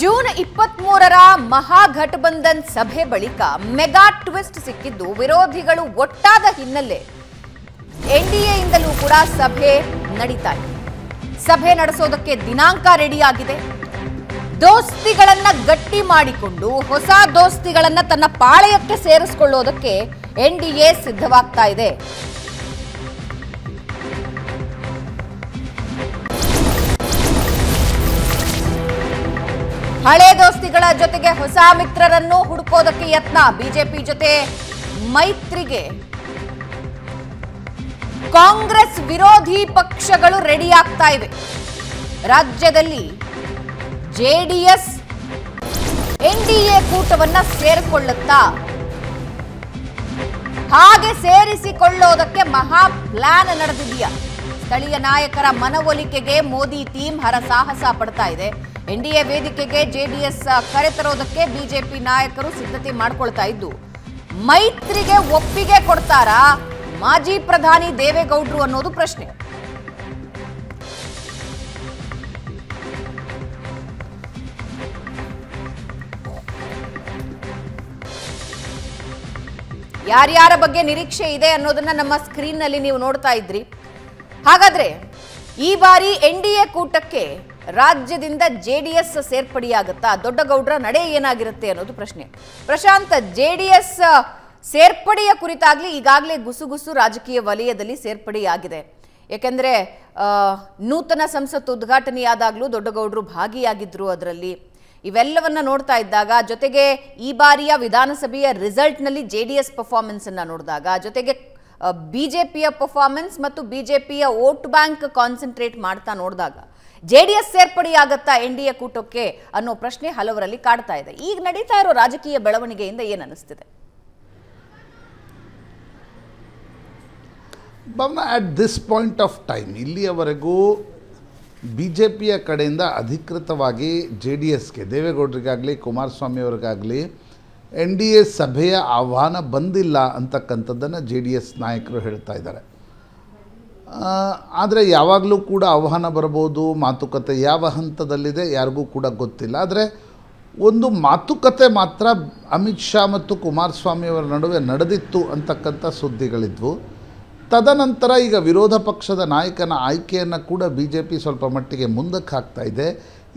June ಇಪ್ಪತ್ತ್ ಮೂರರ ಮಹಾಘಟಬಂಧನ್ ಸಭೆ ಬಳಿಕ ಮೆಗಾ ಟ್ವಿಸ್ಟ್ ಸಿಕ್ಕಿದ್ದು ವಿರೋಧಿಗಳು ಒಟ್ಟಾದ ಹಿನ್ನೆಲೆ ಎನ್ಡಿಎಯಿಂದಲೂ ಕೂಡ ಸಭೆ ನಡೀತಾ ಇದೆ ಸಭೆ ನಡೆಸೋದಕ್ಕೆ ದಿನಾಂಕ ರೆಡಿಯಾಗಿದೆ ಆಗಿದೆ ದೋಸ್ತಿಗಳನ್ನ ಗಟ್ಟಿ ಮಾಡಿಕೊಂಡು ಹೊಸ ದೋಸ್ತಿಗಳನ್ನ ತನ್ನ ಪಾಳೆಯಕ್ಕೆ ಸೇರಿಸಿಕೊಳ್ಳೋದಕ್ಕೆ ಎ ಸಿದ್ಧವಾಗ್ತಾ ಇದೆ ಹಳೆ ದೋಸ್ತಿಗಳ ಜೊತೆಗೆ ಹೊಸ ಮಿತ್ರರನ್ನು ಹುಡುಕೋದಕ್ಕೆ ಯತ್ನ ಬಿಜೆಪಿ ಜೊತೆ ಮೈತ್ರಿಗೆ ಕಾಂಗ್ರೆಸ್ ವಿರೋಧಿ ಪಕ್ಷಗಳು ರೆಡಿ ಆಗ್ತಾ ಇವೆ ರಾಜ್ಯದಲ್ಲಿ ಜೆಡಿಎಸ್ ಎನ್ಡಿಎ ಕೂಟವನ್ನ ಸೇರಿಕೊಳ್ಳುತ್ತಾ ಹಾಗೆ ಸೇರಿಸಿಕೊಳ್ಳೋದಕ್ಕೆ ಮಹಾ ಪ್ಲಾನ್ ನಡೆದಿದೆಯಾ ಸ್ಥಳೀಯ ನಾಯಕರ ಮನವೊಲಿಕೆಗೆ ಮೋದಿ ಟೀಮ್ ಹರಸಾಹಸ ಪಡ್ತಾ ಇದೆ ಎನ್ಡಿಎ ವೇದಿಕೆಗೆ ಜೆಡಿಎಸ್ ಕರೆತರೋದಕ್ಕೆ ಬಿಜೆಪಿ ನಾಯಕರು ಸಿದ್ಧತೆ ಮಾಡಿಕೊಳ್ತಾ ಇದ್ದು ಮೈತ್ರಿಗೆ ಒಪ್ಪಿಗೆ ಕೊಡ್ತಾರಾ ಮಾಜಿ ಪ್ರಧಾನಿ ದೇವೇಗೌಡರು ಅನ್ನೋದು ಪ್ರಶ್ನೆ ಯಾರ್ಯಾರ ಬಗ್ಗೆ ನಿರೀಕ್ಷೆ ಇದೆ ಅನ್ನೋದನ್ನ ನಮ್ಮ ಸ್ಕ್ರೀನ್ನಲ್ಲಿ ನೀವು ನೋಡ್ತಾ ಇದ್ರಿ ಹಾಗಾದ್ರೆ ಈ ಬಾರಿ ಎನ್ಡಿಎ ಕೂಟಕ್ಕೆ ರಾಜ್ಯದಿಂದ ಜೆ ಡಿ ಎಸ್ ಸೇರ್ಪಡೆಯಾಗುತ್ತಾ ದೊಡ್ಡಗೌಡ್ರ ನಡೆ ಏನಾಗಿರುತ್ತೆ ಅನ್ನೋದು ಪ್ರಶ್ನೆ ಪ್ರಶಾಂತ್ ಜೆ ಡಿ ಎಸ್ ಸೇರ್ಪಡೆಯ ಕುರಿತಾಗಲಿ ಈಗಾಗಲೇ ಗುಸುಗುಸು ರಾಜಕೀಯ ವಲಯದಲ್ಲಿ ಸೇರ್ಪಡೆಯಾಗಿದೆ ಏಕೆಂದರೆ ನೂತನ ಸಂಸತ್ತು ಉದ್ಘಾಟನೆಯಾದಾಗಲೂ ದೊಡ್ಡಗೌಡರು ಭಾಗಿಯಾಗಿದ್ದರು ಅದರಲ್ಲಿ ಇವೆಲ್ಲವನ್ನ ನೋಡ್ತಾ ಇದ್ದಾಗ ಜೊತೆಗೆ ಈ ಬಾರಿಯ ವಿಧಾನಸಭೆಯ ರಿಸಲ್ಟ್ನಲ್ಲಿ ಜೆ ಡಿ ಎಸ್ ಪರ್ಫಾರ್ಮೆನ್ಸನ್ನು ನೋಡಿದಾಗ ಜೊತೆಗೆ ಬಿ ಜೆ ಪಿಯ ಪರ್ಫಾರ್ಮೆನ್ಸ್ ಮತ್ತು ಬಿ ಜೆ ಪಿಯ ವೋಟ್ ಬ್ಯಾಂಕ್ ಕಾನ್ಸಂಟ್ರೇಟ್ ಮಾಡ್ತಾ ನೋಡಿದಾಗ ಜೆಡಿಎಸ್ ಸೇರ್ಪಡೆಯಾಗತ್ತಾ ಎನ್ ಡಿ ಎ ಕೂಟಕ್ಕೆ ಅನ್ನೋ ಪ್ರಶ್ನೆ ಹಲವರಲ್ಲಿ ಕಾಡ್ತಾ ಇದೆ ಈಗ ನಡೀತಾ ಇರೋ ರಾಜಕೀಯ ಬೆಳವಣಿಗೆಯಿಂದ ಏನು ಅನಿಸ್ತಿದೆ at this point of time ಇಲ್ಲಿಯವರೆಗೂ ಬಿ ಜೆ ಪಿಯ ಕಡೆಯಿಂದ ಅಧಿಕೃತವಾಗಿ ಜೆ ಡಿ ಎಸ್ಗೆ ದೇವೇಗೌಡರಿಗಾಗಲಿ ಕುಮಾರಸ್ವಾಮಿ ಅವರಿಗಾಗಲಿ ಎನ್ ಡಿ ಎ ಸಭೆಯ ಆಹ್ವಾನ ಬಂದಿಲ್ಲ ಅಂತಕ್ಕಂಥದ್ದನ್ನು ಜೆ ಡಿ ಎಸ್ ನಾಯಕರು ಹೇಳ್ತಾ ಇದ್ದಾರೆ ಆದರೆ ಯಾವಾಗಲೂ ಕೂಡ ಆಹ್ವಾನ ಬರ್ಬೋದು ಮಾತುಕತೆ ಯಾವ ಹಂತದಲ್ಲಿದೆ ಯಾರಿಗೂ ಕೂಡ ಗೊತ್ತಿಲ್ಲ ಆದರೆ ಒಂದು ಮಾತುಕತೆ ಮಾತ್ರ ಅಮಿತ್ ಶಾ ಮತ್ತು ಕುಮಾರಸ್ವಾಮಿಯವರ ನಡುವೆ ನಡೆದಿತ್ತು ಅಂತಕ್ಕಂಥ ಸುದ್ದಿಗಳಿದ್ವು ತದನಂತರ ಈಗ ವಿರೋಧ ಪಕ್ಷದ ನಾಯಕನ ಆಯ್ಕೆಯನ್ನು ಕೂಡ ಬಿ ಜೆ ಪಿ ಸ್ವಲ್ಪ ಮಟ್ಟಿಗೆ ಮುಂದಕ್ಕೆ ಹಾಕ್ತಾ ಇದೆ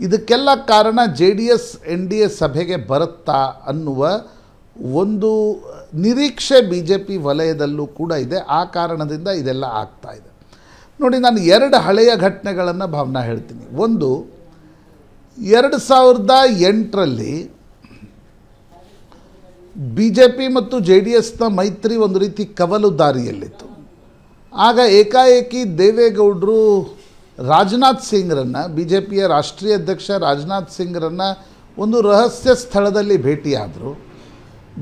ಇದಕ್ಕೆಲ್ಲ ಕಾರಣ J D S N D S ಸಭೆಗೆ ಬರುತ್ತಾ ಅನ್ನುವ ಒಂದು ನಿರೀಕ್ಷೆ ಬಿ ಜೆ ಪಿ ವಲಯದಲ್ಲೂ ಕೂಡ ಇದೆ ಆ ಕಾರಣದಿಂದ ಇದೆಲ್ಲ ಆಗ್ತಾ ಇದೆ ನೋಡಿ ನಾನು ಎರಡು ಹಳೆಯ ಘಟನೆಗಳನ್ನು ಭಾವನಾ ಹೇಳ್ತೀನಿ ಒಂದು ಎರಡು ಸಾವಿರದ ಎಂಟರಲ್ಲಿ ಬಿ ಜೆ ಪಿ ಮತ್ತು ಜೆ ಡಿ ಎಸ್ನ ಮೈತ್ರಿ ಒಂದು ರೀತಿ ಕವಲು ದಾರಿಯಲ್ಲಿತ್ತು ಆಗ ಏಕಾಏಕಿ ದೇವೇಗೌಡರು ರಾಜನಾಥ್ ಸಿಂಗ್ರನ್ನು ಬಿ ಜೆ ಪಿಯ ರಾಷ್ಟ್ರೀಯ ಅಧ್ಯಕ್ಷ ರಾಜನಾಥ್ ಸಿಂಗ್ರನ್ನು ಒಂದು ರಹಸ್ಯ ಸ್ಥಳದಲ್ಲಿ ಭೇಟಿಯಾದರು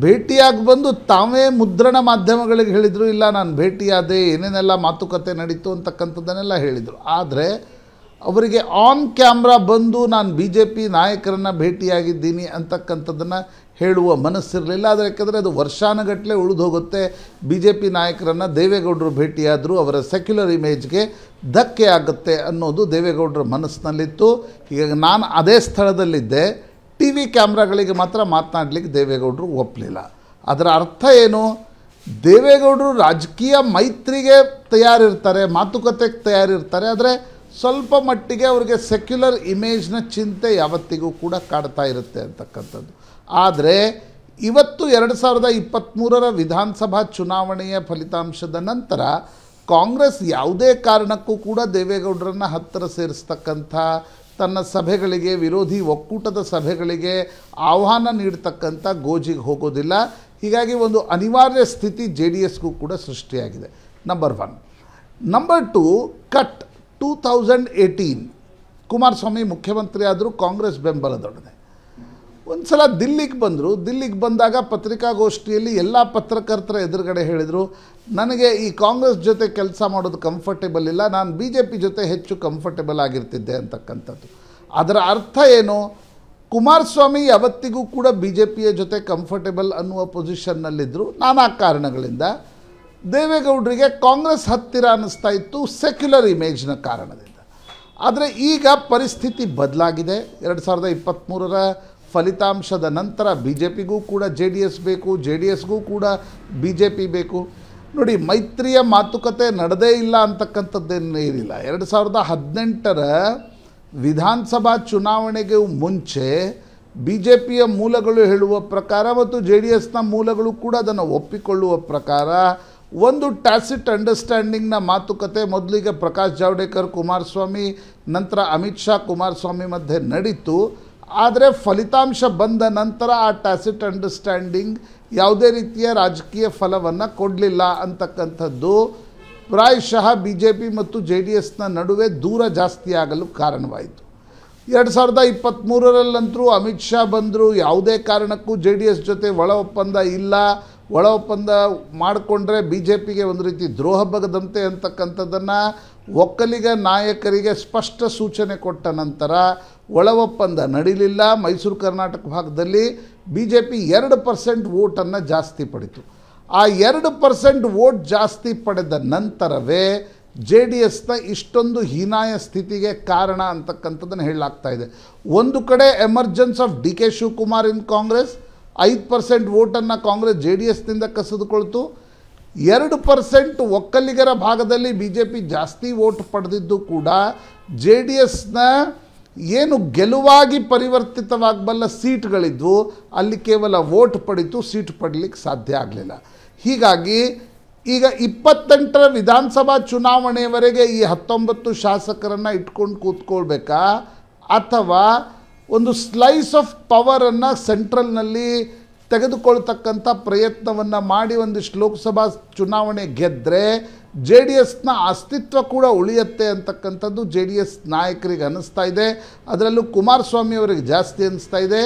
ಭೇಟಿಯಾಗಿ ಬಂದು ತಾವೇ ಮುದ್ರಣ ಮಾಧ್ಯಮಗಳಿಗೆ ಹೇಳಿದರು ಇಲ್ಲ ನಾನು ಭೇಟಿಯಾದೆ ಏನೇನೆಲ್ಲ ಮಾತುಕತೆ ನಡೀತು ಅಂತಕ್ಕಂಥದ್ದನ್ನೆಲ್ಲ ಹೇಳಿದರು ಆದರೆ ಅವರಿಗೆ ಆನ್ ಕ್ಯಾಮ್ರಾ ಬಂದು ನಾನು ಬಿ ಜೆ ಪಿ ನಾಯಕರನ್ನು ಭೇಟಿಯಾಗಿದ್ದೀನಿ ಅಂತಕ್ಕಂಥದ್ದನ್ನು ಹೇಳುವ ಮನಸ್ಸಿರಲಿಲ್ಲ ಆದರೆ ಯಾಕೆಂದರೆ ಅದು ವರ್ಷಾನುಗಟ್ಟಲೆ ಉಳಿದು ಹೋಗುತ್ತೆ ಬಿ ಜೆ ಪಿ ನಾಯಕರನ್ನು ದೇವೇಗೌಡರು ಭೇಟಿಯಾದರೂ ಅವರ ಸೆಕ್ಯುಲರ್ ಇಮೇಜ್ಗೆ ಧಕ್ಕೆ ಆಗುತ್ತೆ ಅನ್ನೋದು ದೇವೇಗೌಡರ ಮನಸ್ಸಿನಲ್ಲಿತ್ತು ಈಗ ನಾನು ಅದೇ ಸ್ಥಳದಲ್ಲಿದ್ದೆ ಟಿ ವಿ ಕ್ಯಾಮ್ರಾಗಳಿಗೆ ಮಾತ್ರ ಮಾತನಾಡಲಿಕ್ಕೆ ದೇವೇಗೌಡರು ಒಪ್ಪಲಿಲ್ಲ ಅದರ ಅರ್ಥ ಏನು ದೇವೇಗೌಡರು ರಾಜಕೀಯ ಮೈತ್ರಿಗೆ ತಯಾರಿರ್ತಾರೆ ಮಾತುಕತೆಗೆ ತಯಾರಿರ್ತಾರೆ ಆದರೆ ಸ್ವಲ್ಪ ಮಟ್ಟಿಗೆ ಅವರಿಗೆ ಸೆಕ್ಯುಲರ್ ಇಮೇಜ್ನ ಚಿಂತೆ ಯಾವತ್ತಿಗೂ ಕೂಡ ಕಾಡ್ತಾ ಇರುತ್ತೆ ಅಂತಕ್ಕಂಥದ್ದು ಆದರೆ ಇವತ್ತು ಎರಡು ಸಾವಿರದ ಇಪ್ಪತ್ತ್ಮೂರರ ವಿಧಾನಸಭಾ ಚುನಾವಣೆಯ ಫಲಿತಾಂಶದ ನಂತರ ಕಾಂಗ್ರೆಸ್ ಯಾವುದೇ ಕಾರಣಕ್ಕೂ ಕೂಡ ದೇವೇಗೌಡರನ್ನು ಹತ್ತಿರ ಸೇರಿಸ್ತಕ್ಕಂಥ ತನ್ನ ಸಭೆಗಳಿಗೆ ವಿರೋಧಿ ಒಕ್ಕೂಟದ ಸಭೆಗಳಿಗೆ ಆಹ್ವಾನ ನೀಡ್ತಕ್ಕಂಥ ಗೋಜಿಗೆ ಹೋಗೋದಿಲ್ಲ ಹೀಗಾಗಿ ಒಂದು ಅನಿವಾರ್ಯ ಸ್ಥಿತಿ ಜೆ ಡಿ ಎಸ್ಗೂ ಕೂಡ ಸೃಷ್ಟಿಯಾಗಿದೆ number one number two cut two thousand eighteen Kumaraswamy ಮುಖ್ಯಮಂತ್ರಿ ಆದರೂ ಕಾಂಗ್ರೆಸ್ ಬೆಂಬಲದೊಡನೆ ಒಂದು ಸಲ ದಿಲ್ಲಿಗೆ ಬಂದರು ದಿಲ್ಲಿಗೆ ಬಂದಾಗ ಪತ್ರಿಕಾಗೋಷ್ಠಿಯಲ್ಲಿ ಎಲ್ಲ ಪತ್ರಕರ್ತರ ಎದುರುಗಡೆ ಹೇಳಿದರು ನನಗೆ ಈ ಕಾಂಗ್ರೆಸ್ ಜೊತೆ ಕೆಲಸ ಮಾಡೋದು ಕಂಫರ್ಟೇಬಲ್ ಇಲ್ಲ ನಾನು ಬಿ ಜೆ ಪಿ ಜೊತೆ ಹೆಚ್ಚು ಕಂಫರ್ಟೇಬಲ್ ಆಗಿರ್ತಿದ್ದೆ ಅಂತಕ್ಕಂಥದ್ದು ಅದರ ಅರ್ಥ ಏನು ಕುಮಾರಸ್ವಾಮಿ ಯಾವತ್ತಿಗೂ ಕೂಡ ಬಿ ಜೆ ಪಿಯ ಜೊತೆ ಕಂಫರ್ಟೇಬಲ್ ಅನ್ನುವ ಪೊಸಿಷನ್ನಲ್ಲಿದ್ದರು ನಾನಾ ಕಾರಣಗಳಿಂದ ದೇವೇಗೌಡರಿಗೆ ಕಾಂಗ್ರೆಸ್ ಹತ್ತಿರ ಅನ್ನಿಸ್ತಾ ಇತ್ತು ಸೆಕ್ಯುಲರ್ ಇಮೇಜ್ನ ಕಾರಣದಿಂದ ಆದರೆ ಈಗ ಪರಿಸ್ಥಿತಿ ಬದಲಾಗಿದೆ ಎರಡು ಸಾವಿರದ ಇಪ್ಪತ್ತ್ಮೂರರ ಫಲಿತಾಂಶದ ನಂತರ ಬಿ ಜೆ ಪಿಗೂ ಕೂಡ ಜೆ ಡಿ ಎಸ್ ಬೇಕು ಜೆ ಡಿ ಎಸ್ಗೂ ಕೂಡ ಬಿ ಜೆ ಪಿ ಬೇಕು ನೋಡಿ ಮೈತ್ರಿಯ ಮಾತುಕತೆ ನಡೆದೇ ಇಲ್ಲ ಅಂತಕ್ಕಂಥದ್ದೇನೂ ಇರಲಿಲ್ಲ ಎರಡು ಸಾವಿರದ ಹದಿನೆಂಟರ ವಿಧಾನಸಭಾ ಚುನಾವಣೆಗೆ ಮುಂಚೆ ಬಿ ಜೆ ಪಿಯ ಮೂಲಗಳು ಹೇಳುವ ಪ್ರಕಾರ ಮತ್ತು ಜೆ ಡಿ ಎಸ್ನ ಮೂಲಗಳು ಕೂಡ ಅದನ್ನು ಒಪ್ಪಿಕೊಳ್ಳುವ ಪ್ರಕಾರ ಒಂದು ಟ್ಯಾಸಿಟ್ ಅಂಡರ್ಸ್ಟ್ಯಾಂಡಿಂಗ್ನ ಮಾತುಕತೆ ಮೊದಲಿಗೆ ಪ್ರಕಾಶ್ ಜಾವಡೇಕರ್ ಕುಮಾರಸ್ವಾಮಿ ನಂತರ ಅಮಿತ್ ಶಾ ಕುಮಾರಸ್ವಾಮಿ ಮಧ್ಯೆ ನಡೀತು ಆದರೆ ಫಲಿತಾಂಶ ಬಂದ ನಂತರ ಆ ಟ್ಯಾಸಿಟ್ ಅಂಡರ್ಸ್ಟ್ಯಾಂಡಿಂಗ್ ಯಾವುದೇ ರೀತಿಯ ರಾಜಕೀಯ ಫಲವನ್ನು ಕೊಡಲಿಲ್ಲ ಅಂತಕ್ಕಂಥದ್ದು ಪ್ರಾಯಶಃ ಬಿ ಜೆ ಪಿ ಮತ್ತು ಜೆ ಡಿ ಎಸ್ನ ನಡುವೆ ದೂರ ಜಾಸ್ತಿ ಆಗಲು ಕಾರಣವಾಯಿತು ಎರಡು ಸಾವಿರದ ಇಪ್ಪತ್ತ್ಮೂರರಲ್ಲಂತರೂ ಅಮಿತ್ ಶಾ ಬಂದರೂ ಯಾವುದೇ ಕಾರಣಕ್ಕೂ ಜೆ ಡಿ ಎಸ್ ಜೊತೆ ಒಳ ಒಪ್ಪಂದ ಇಲ್ಲ ಒಳ ಒಪ್ಪಂದ ಮಾಡಿಕೊಂಡ್ರೆ ಬಿ ಜೆ ಪಿಗೆ ಒಂದು ರೀತಿ ದ್ರೋಹ ಬಗದಂತೆ ಅಂತಕ್ಕಂಥದ್ದನ್ನು ಒಕ್ಕಲಿಗ ನಾಯಕರಿಗೆ ಸ್ಪಷ್ಟ ಸೂಚನೆ ಕೊಟ್ಟ ನಂತರ ಒಳ ಒಪ್ಪಂದ ನಡೀಲಿಲ್ಲ ಮೈಸೂರು ಕರ್ನಾಟಕ ಭಾಗದಲ್ಲಿ ಬಿ ಜೆ ಪಿ ಎರಡು ಪರ್ಸೆಂಟ್ ವೋಟನ್ನು ಜಾಸ್ತಿ ಪಡಿತು ಆ ಎರಡು ಪರ್ಸೆಂಟ್ ವೋಟ್ ಜಾಸ್ತಿ ಪಡೆದ ನಂತರವೇ ಜೆ ಡಿ ಎಸ್ನ ಇಷ್ಟೊಂದು ಹೀನಾಯ ಸ್ಥಿತಿಗೆ ಕಾರಣ ಅಂತಕ್ಕಂಥದ್ದನ್ನು ಹೇಳಲಾಗ್ತಾ ಇದೆ ಒಂದು ಕಡೆ emergence of D K Shivakumar in Congress ಐದು ಪರ್ಸೆಂಟ್ ವೋಟನ್ನು ಕಾಂಗ್ರೆಸ್ ಜೆ ಡಿ ಎಸ್ನಿಂದ ಕಸಿದುಕೊಳ್ತು ಎರಡು ಪರ್ಸೆಂಟ್ ಒಕ್ಕಲಿಗರ ಭಾಗದಲ್ಲಿ ಬಿ ಜೆ ಪಿ ಜಾಸ್ತಿ ವೋಟ್ ಪಡೆದಿದ್ದು ಕೂಡ ಜೆ ಡಿ ಎಸ್ನ ಏನು ಗೆಲುವಾಗಿ ಪರಿವರ್ತಿತವಾಗಬಲ್ಲ ಸೀಟ್ಗಳಿದ್ವು ಅಲ್ಲಿ ಕೇವಲ ವೋಟ್ ಪಡಿತು ಸೀಟ್ ಪಡಲಿಕ್ಕೆ ಸಾಧ್ಯ ಆಗಲಿಲ್ಲ ಹೀಗಾಗಿ ಈಗ ಇಪ್ಪತ್ತೆಂಟರ ವಿಧಾನಸಭಾ ಚುನಾವಣೆಯವರೆಗೆ ಈ ಹತ್ತೊಂಬತ್ತು ಶಾಸಕರನ್ನು ಇಟ್ಕೊಂಡು ಕೂತ್ಕೊಳ್ಬೇಕಾ ಅಥವಾ ಒಂದು ಸ್ಲೈಸ್ ಆಫ್ ಪವರನ್ನು ಸೆಂಟ್ರಲ್ನಲ್ಲಿ ತೆಗೆದುಕೊಳ್ತಕ್ಕಂಥ ಪ್ರಯತ್ನವನ್ನು ಮಾಡಿ ಒಂದಿಷ್ಟು ಲೋಕಸಭಾ ಚುನಾವಣೆ ಗೆದ್ದರೆ ಜೆ ಡಿ ಎಸ್ನ ಅಸ್ತಿತ್ವ ಕೂಡ ಉಳಿಯುತ್ತೆ ಅಂತಕ್ಕಂಥದ್ದು ಜೆ ಡಿ ಎಸ್ ನಾಯಕರಿಗೆ ಅನ್ನಿಸ್ತಾ ಇದೆ ಅದರಲ್ಲೂ ಕುಮಾರಸ್ವಾಮಿ ಅವರಿಗೆ ಜಾಸ್ತಿ ಅನ್ನಿಸ್ತಾ ಇದೆ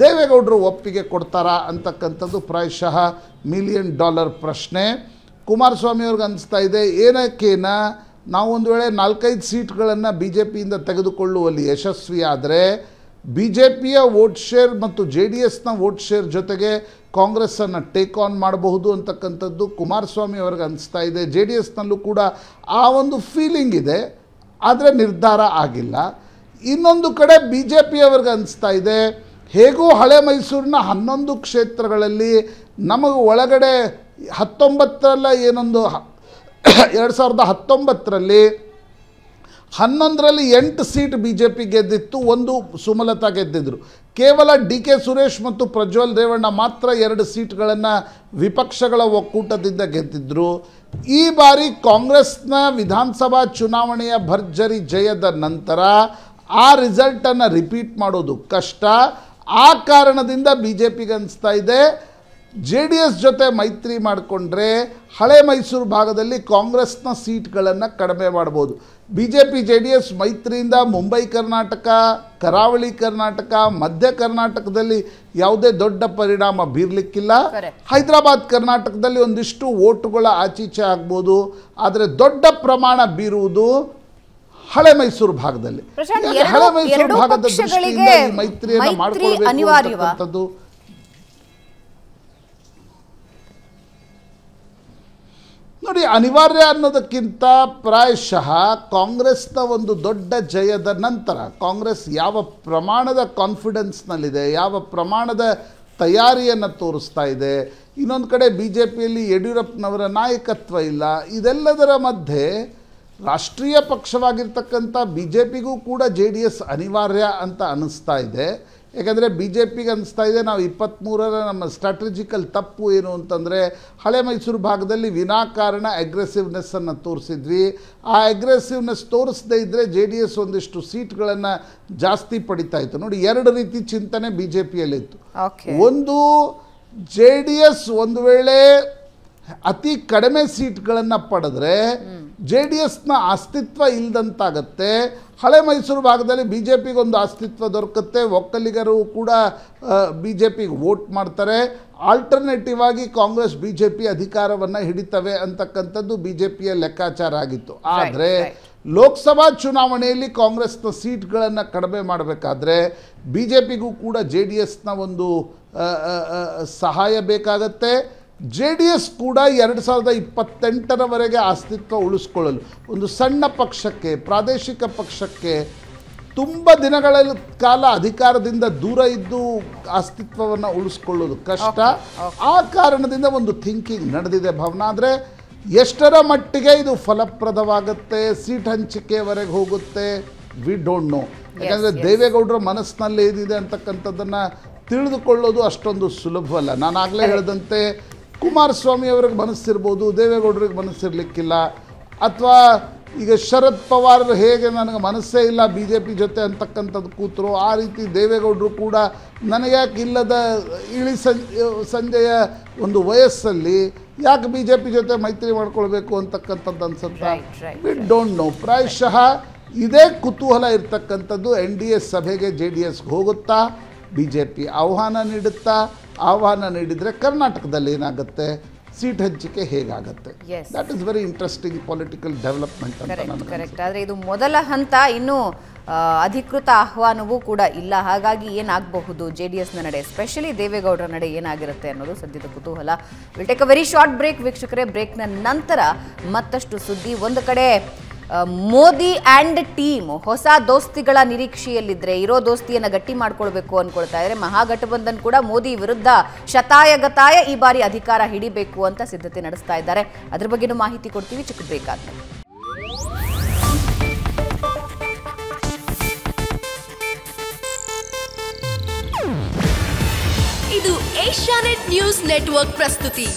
ದೇವೇಗೌಡರು ಒಪ್ಪಿಗೆ ಕೊಡ್ತಾರಾ ಅಂತಕ್ಕಂಥದ್ದು ಪ್ರಾಯಶಃ ಮಿಲಿಯನ್ ಡಾಲರ್ ಪ್ರಶ್ನೆ ಕುಮಾರಸ್ವಾಮಿ ಅವ್ರಿಗೆ ಅನ್ನಿಸ್ತಾ ಇದೆ ಏನಕ್ಕೇನ ಒಂದು ವೇಳೆ ನಾಲ್ಕೈದು ಸೀಟ್ಗಳನ್ನು ಬಿ ಜೆ ಪಿಯಿಂದ ತೆಗೆದುಕೊಳ್ಳುವಲ್ಲಿ ಯಶಸ್ವಿಯಾದರೆ ಬಿ ಜೆ ಪಿಯ ವೋಟ್ ಶೇರ್ ಮತ್ತು ಜೆ ಡಿ ಎಸ್ನ ವೋಟ್ ಶೇರ್ ಜೊತೆಗೆ ಕಾಂಗ್ರೆಸ್ಸನ್ನು ಟೇಕ್ ಆನ್ ಮಾಡಬಹುದು ಅಂತಕ್ಕಂಥದ್ದು ಕುಮಾರಸ್ವಾಮಿ ಅವ್ರಿಗೆ ಅನಿಸ್ತಾ ಇದೆ ಜೆ ಡಿ ಎಸ್ನಲ್ಲೂ ಕೂಡ ಆ ಒಂದು ಫೀಲಿಂಗ್ ಇದೆ ಆದರೆ ನಿರ್ಧಾರ ಆಗಿಲ್ಲ ಇನ್ನೊಂದು ಕಡೆ ಬಿ ಜೆ ಪಿಯವ್ರಿಗೆ ಅನಿಸ್ತಾ ಇದೆ ಹೇಗೂ ಹಳೆ ಮೈಸೂರಿನ ಹನ್ನೊಂದು ಕ್ಷೇತ್ರಗಳಲ್ಲಿ ನಮಗೆ ಒಳಗಡೆ ಹತ್ತೊಂಬತ್ತರಲ್ಲ ಏನೊಂದು ಎರಡು ಸಾವಿರದ ಹತ್ತೊಂಬತ್ತರಲ್ಲಿ ಹನ್ನೊಂದರಲ್ಲಿ ಎಂಟು ಸೀಟ್ ಬಿ ಜೆ ಪಿ ಗೆದ್ದಿತ್ತು ಒಂದು ಸುಮಲತಾ ಗೆದ್ದಿದ್ದರು ಕೇವಲ ಡಿ ಕೆ ಸುರೇಶ್ ಮತ್ತು ಪ್ರಜ್ವಲ್ ರೇವಣ್ಣ ಮಾತ್ರ ಎರಡು ಸೀಟ್ಗಳನ್ನು ವಿಪಕ್ಷಗಳ ಒಕ್ಕೂಟದಿಂದ ಗೆದ್ದಿದ್ದರು ಈ ಬಾರಿ ಕಾಂಗ್ರೆಸ್ನ ವಿಧಾನಸಭಾ ಚುನಾವಣೆಯ ಭರ್ಜರಿ ಜಯದ ನಂತರ ಆ ರಿಸಲ್ಟನ್ನು ರಿಪೀಟ್ ಮಾಡೋದು ಕಷ್ಟ ಆ ಕಾರಣದಿಂದ ಬಿ ಜೆ ಪಿಗೆ ಅನಿಸ್ತಾ ಇದೆ ಜೆ ಡಿ ಎಸ್ ಜೊತೆ ಮೈತ್ರಿ ಮಾಡಿಕೊಂಡ್ರೆ ಹಳೆ ಮೈಸೂರು ಭಾಗದಲ್ಲಿ ಕಾಂಗ್ರೆಸ್ನ ಸೀಟ್ಗಳನ್ನು ಕಡಿಮೆ ಮಾಡ್ಬೋದು B J P J D S ಮೈತ್ರಿಯಿಂದ ಮುಂಬೈ ಕರ್ನಾಟಕ ಕರಾವಳಿ ಕರ್ನಾಟಕ ಮಧ್ಯ ಕರ್ನಾಟಕದಲ್ಲಿ ಯಾವುದೇ ದೊಡ್ಡ ಪರಿಣಾಮ ಬೀರಲಿಕ್ಕಿಲ್ಲ ಹೈದರಾಬಾದ್ ಕರ್ನಾಟಕದಲ್ಲಿ ಒಂದಿಷ್ಟು ಓಟುಗಳ ಆಚೀಚೆ ಆಗ್ಬೋದು ಆದರೆ ದೊಡ್ಡ ಪ್ರಮಾಣ ಬೀರುವುದು ಹಳೆ ಮೈಸೂರು ಭಾಗದಲ್ಲಿ ಹಳೆ ಮೈಸೂರು ಭಾಗದ ಮೈತ್ರಿಯನ್ನು ಮಾಡಿಕೊಳ್ಳಬೇಕು ನೋಡಿ ಅನಿವಾರ್ಯ ಅನ್ನೋದಕ್ಕಿಂತ ಪ್ರಾಯಶಃ ಕಾಂಗ್ರೆಸ್ನ ಒಂದು ದೊಡ್ಡ ಜಯದ ನಂತರ ಕಾಂಗ್ರೆಸ್ ಯಾವ ಪ್ರಮಾಣದ ಕಾನ್ಫಿಡೆನ್ಸ್ನಲ್ಲಿದೆ ಯಾವ ಪ್ರಮಾಣದ ತಯಾರಿಯನ್ನು ತೋರಿಸ್ತಾ ಇದೆ ಇನ್ನೊಂದು ಕಡೆ ಬಿ ಜೆ ಪಿಯಲ್ಲಿ ಯಡಿಯೂರಪ್ಪನವರ ನಾಯಕತ್ವ ಇಲ್ಲ ಇದೆಲ್ಲದರ ಮಧ್ಯೆ ರಾಷ್ಟ್ರೀಯ ಪಕ್ಷವಾಗಿರ್ತಕ್ಕಂಥ ಬಿ ಜೆ ಪಿಗೂ ಕೂಡ ಜೆ ಡಿ ಎಸ್ ಅನಿವಾರ್ಯ ಅಂತ ಅನ್ನಿಸ್ತಾ ಇದೆ ಯಾಕಂದರೆ ಬಿ ಜೆ ಪಿಗೆ ಅನಿಸ್ತಾ ಇದೆ ನಾವು ಇಪ್ಪತ್ತ್ಮೂರರ ನಮ್ಮ ಸ್ಟ್ರಾಟಜಿಕಲ್ ತಪ್ಪು ಏನು ಅಂತಂದರೆ ಹಳೆ ಮೈಸೂರು ಭಾಗದಲ್ಲಿ ವಿನಾಕಾರಣ ಅಗ್ರೆಸಿವ್ನೆಸ್ಸನ್ನು ತೋರಿಸಿದ್ವಿ ಆ ಅಗ್ರೆಸಿವ್ನೆಸ್ ತೋರಿಸದೇ ಇದ್ದರೆ ಜೆ ಡಿ ಎಸ್ ಒಂದಿಷ್ಟು ಸೀಟ್ಗಳನ್ನು ಜಾಸ್ತಿ ಪಡಿತಾ ಇತ್ತು ನೋಡಿ ಎರಡು ರೀತಿ ಚಿಂತನೆ ಬಿ ಜೆ ಪಿಯಲ್ಲಿತ್ತು ಒಂದು ಜೆ ಡಿ ಎಸ್ ಒಂದು ವೇಳೆ ಅತಿ ಕಡಿಮೆ ಸೀಟ್ಗಳನ್ನು ಪಡೆದ್ರೆ ಜೆ ಡಿ ಎಸ್ನ ಅಸ್ತಿತ್ವ ಇಲ್ಲದಂತಾಗತ್ತೆ ಹಳೆ ಮೈಸೂರು ಭಾಗದಲ್ಲಿ ಬಿ ಜೆ ಪಿಗೊಂದು ಅಸ್ತಿತ್ವ ದೊರಕುತ್ತೆ ಒಕ್ಕಲಿಗರು ಕೂಡ ಬಿ ಜೆ ಪಿಗೆ ವೋಟ್ ಮಾಡ್ತಾರೆ ಆಲ್ಟರ್ನೇಟಿವ್ ಆಗಿ ಕಾಂಗ್ರೆಸ್ ಬಿ ಜೆ ಪಿ ಅಧಿಕಾರವನ್ನು ಹಿಡಿತವೆ ಅಂತಕ್ಕಂಥದ್ದು ಬಿ ಜೆ ಪಿಯ ಲೆಕ್ಕಾಚಾರ ಆಗಿತ್ತು ಆದರೆ ಲೋಕಸಭಾ ಚುನಾವಣೆಯಲ್ಲಿ ಕಾಂಗ್ರೆಸ್ನ ಸೀಟ್ಗಳನ್ನು ಕಡಿಮೆ ಮಾಡಬೇಕಾದ್ರೆ ಬಿ ಜೆ ಪಿಗೂ ಕೂಡ ಜೆ ಡಿ ಎಸ್ನ ಒಂದು ಸಹಾಯ ಬೇಕಾಗತ್ತೆ ಜೆ ಡಿ ಎಸ್ ಕೂಡ ಎರಡು ಸಾವಿರದ ಇಪ್ಪತ್ತೆಂಟರವರೆಗೆ ಅಸ್ತಿತ್ವ ಉಳಿಸ್ಕೊಳ್ಳಲು ಒಂದು ಸಣ್ಣ ಪಕ್ಷಕ್ಕೆ ಪ್ರಾದೇಶಿಕ ಪಕ್ಷಕ್ಕೆ ತುಂಬ ದಿನಗಳ ಕಾಲ ಅಧಿಕಾರದಿಂದ ದೂರ ಇದ್ದು ಅಸ್ತಿತ್ವವನ್ನು ಉಳಿಸ್ಕೊಳ್ಳೋದು ಕಷ್ಟ ಆ ಕಾರಣದಿಂದ ಒಂದು ಥಿಂಕಿಂಗ್ ನಡೆದಿದೆ ಭವನ ಆದರೆ ಎಷ್ಟರ ಮಟ್ಟಿಗೆ ಇದು ಫಲಪ್ರದವಾಗುತ್ತೆ ಸೀಟ್ ಹಂಚಿಕೆವರೆಗೆ ಹೋಗುತ್ತೆ ವಿ ಡೋಂಟ್ ನೋ ಯಾಕಂದರೆ ದೇವೇಗೌಡರ ಮನಸ್ಸಿನಲ್ಲಿ ಏನಿದೆ ಅಂತಕ್ಕಂಥದ್ದನ್ನು ತಿಳಿದುಕೊಳ್ಳೋದು ಅಷ್ಟೊಂದು ಸುಲಭವಲ್ಲ ನಾನು ಆಗಲೇ ಹೇಳಿದಂತೆ ಕುಮಾರಸ್ವಾಮಿ ಅವ್ರಿಗೆ ಮನಸ್ಸಿರ್ಬೋದು ದೇವೇಗೌಡರಿಗೆ ಮನಸ್ಸಿರಲಿಕ್ಕಿಲ್ಲ ಅಥವಾ ಈಗ ಶರದ್ ಪವಾರ್ ಹೇಗೆ ನನಗೆ ಮನಸ್ಸೇ ಇಲ್ಲ ಬಿ ಜೆ ಪಿ ಜೊತೆ ಅಂತಕ್ಕಂಥದ್ದು ಕೂತರು ಆ ರೀತಿ ದೇವೇಗೌಡರು ಕೂಡ ನನಗ್ಯಾಕೆ ಇಲ್ಲದ ಇಳಿ ಸಂಜೆಯ ಒಂದು ವಯಸ್ಸಲ್ಲಿ ಯಾಕೆ ಬಿ ಜೆ ಪಿ ಜೊತೆ ಮೈತ್ರಿ ಮಾಡ್ಕೊಳ್ಬೇಕು ಅಂತಕ್ಕಂಥದ್ದು ಅನ್ಸುತ್ತಾ ವಿ ಡೋಂಟ್ ನೋ ಪ್ರಾಯಶಃ ಇದೇ ಕುತೂಹಲ ಇರ್ತಕ್ಕಂಥದ್ದು ಎನ್ ಡಿ ಎಸ್ ಸಭೆಗೆ ಜೆ ಡಿ ಎಸ್ಗೆ ಹೋಗುತ್ತಾ ಬಿ ಜೆ ಪಿ ಆಹ್ವಾನ ನೀಡುತ್ತಾ ಆಹ್ವಾನ ನೀಡಿದರೆ ಕರ್ನಾಟಕದಲ್ಲಿ ಏನಾಗುತ್ತೆ ಸೀಟ್ ಹಂಚಿಕೆ ಹೇಗಾಗುತ್ತೆ that is very interesting political development correct ಆದರೆ ಇದು ಮೊದಲ ಹಂತ ಇನ್ನೂ ಅಧಿಕೃತ ಆಹ್ವಾನವೂ ಕೂಡ ಇಲ್ಲ ಹಾಗಾಗಿ ಏನಾಗಬಹುದು ಜೆ ಡಿ ಎಸ್ನ ನಡೆ ಸ್ಪೆಷಲಿ ದೇವೇಗೌಡರ ನಡೆ ಏನಾಗಿರುತ್ತೆ ಅನ್ನೋದು ಸದ್ಯದ ಕುತೂಹಲ will take a very short break ವೀಕ್ಷಕರೇ ಬ್ರೇಕ್ನ ನಂತರ ಮತ್ತಷ್ಟು ಸುದ್ದಿ ಒಂದು ಕಡೆ ಮೋದಿ ಆ್ಯಂಡ್ ಟೀಮ್ ಹೊಸ ದೋಸ್ತಿಗಳ ನಿರೀಕ್ಷೆಯಲ್ಲಿದ್ದರೆ ಇರೋ ದೋಸ್ತಿಯನ್ನು ಗಟ್ಟಿ ಮಾಡ್ಕೊಳ್ಬೇಕು ಅನ್ಕೊಳ್ತಾ ಇದ್ದಾರೆ ಮಹಾಗಠಬಂಧನ್ ಕೂಡ ಮೋದಿ ವಿರುದ್ಧ ಶತಾಯಗತಾಯ ಈ ಬಾರಿ ಅಧಿಕಾರ ಹಿಡಿಬೇಕು ಅಂತ ಸಿದ್ಧತೆ ನಡೆಸ್ತಾ ಇದ್ದಾರೆ ಅದ್ರ ಬಗ್ಗೆನೂ ಮಾಹಿತಿ ಕೊಡ್ತೀವಿ ಚಿಕ್ಕ ಇದು ಏಷ್ಯಾನೆಟ್ ನ್ಯೂಸ್ ನೆಟ್ವರ್ಕ್ ಪ್ರಸ್ತುತಿ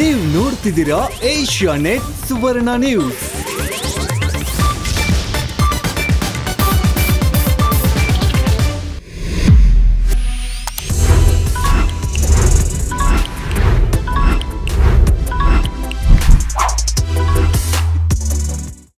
ನೀವು ನೋಡ್ತಿದ್ದೀರಾ ಏಷ್ಯಾನೆಟ್ ಸುವರ್ಣ ನ್ಯೂಸ್